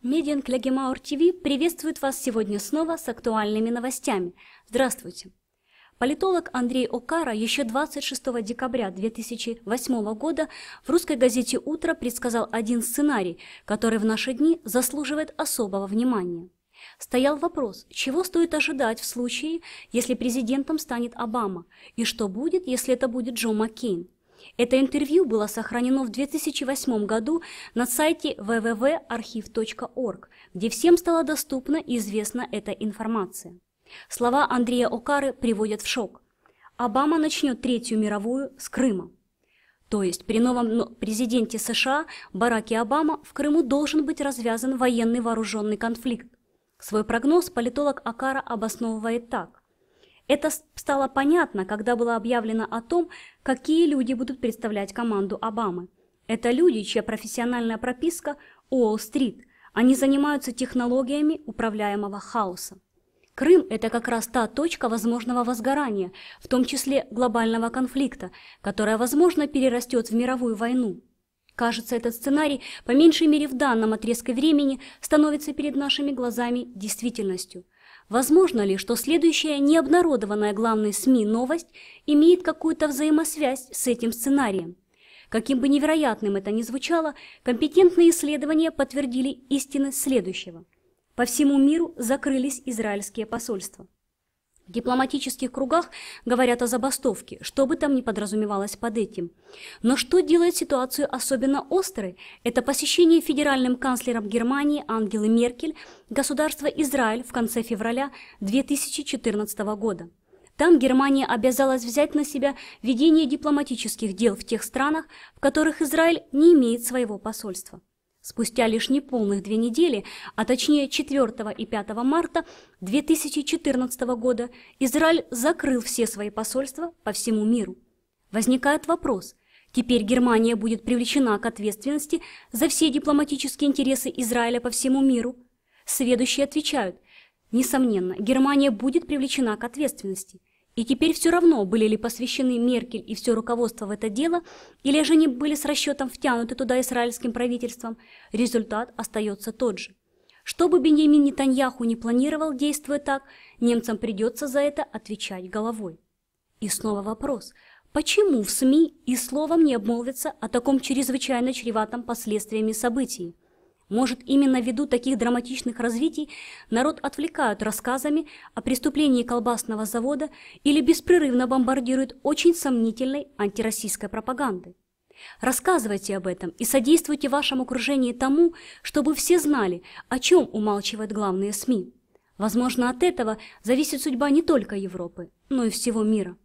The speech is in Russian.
Медиан Легемаур ТВ приветствует вас сегодня снова с актуальными новостями. Здравствуйте! Политолог Андрей Окара еще 26 декабря 2008 года в русской газете «Утро» предсказал один сценарий, который в наши дни заслуживает особого внимания. Стоял вопрос, чего стоит ожидать в случае, если президентом станет Обама, и что будет, если это будет Джо Маккейн. Это интервью было сохранено в 2008 году на сайте www.archiv.org, где всем стала доступна и известна эта информация. Слова Андрея Окары приводят в шок. Обама начнет Третью мировую с Крыма. То есть при новом президенте США Бараке Обама в Крыму должен быть развязан военный вооруженный конфликт. Свой прогноз политолог Акара обосновывает так. Это стало понятно, когда было объявлено о том, какие люди будут представлять команду Обамы. Это люди, чья профессиональная прописка Уолл-стрит. Они занимаются технологиями управляемого хаоса. Крым – это как раз та точка возможного возгорания, в том числе глобального конфликта, которая, возможно, перерастет в мировую войну. Кажется, этот сценарий, по меньшей мере в данном отрезке времени, становится перед нашими глазами действительностью – Возможно ли, что следующая необнародованная главной СМИ новость имеет какую-то взаимосвязь с этим сценарием? Каким бы невероятным это ни звучало, компетентные исследования подтвердили истины следующего. По всему миру закрылись израильские посольства. В дипломатических кругах говорят о забастовке, что бы там ни подразумевалось под этим. Но что делает ситуацию особенно острой, это посещение федеральным канцлером Германии Ангелы Меркель государства Израиль в конце февраля 2014 года. Там Германия обязалась взять на себя ведение дипломатических дел в тех странах, в которых Израиль не имеет своего посольства. Спустя лишь неполных две недели, а точнее 4 и 5 марта 2014 года, Израиль закрыл все свои посольства по всему миру. Возникает вопрос, теперь Германия будет привлечена к ответственности за все дипломатические интересы Израиля по всему миру? Следующие отвечают, несомненно, Германия будет привлечена к ответственности. И теперь все равно, были ли посвящены Меркель и все руководство в это дело, или же они были с расчетом втянуты туда израильским правительством, результат остается тот же. Что бы Беньямин Нетаньяху не планировал, действуя так, немцам придется за это отвечать головой. И снова вопрос, почему в СМИ и словом не обмолвятся о таком чрезвычайно чреватом последствиями событии? Может, именно ввиду таких драматичных развитий народ отвлекают рассказами о преступлении колбасного завода или беспрерывно бомбардируют очень сомнительной антироссийской пропагандой. Рассказывайте об этом и содействуйте вашему окружению тому, чтобы все знали, о чем умалчивают главные СМИ. Возможно, от этого зависит судьба не только Европы, но и всего мира.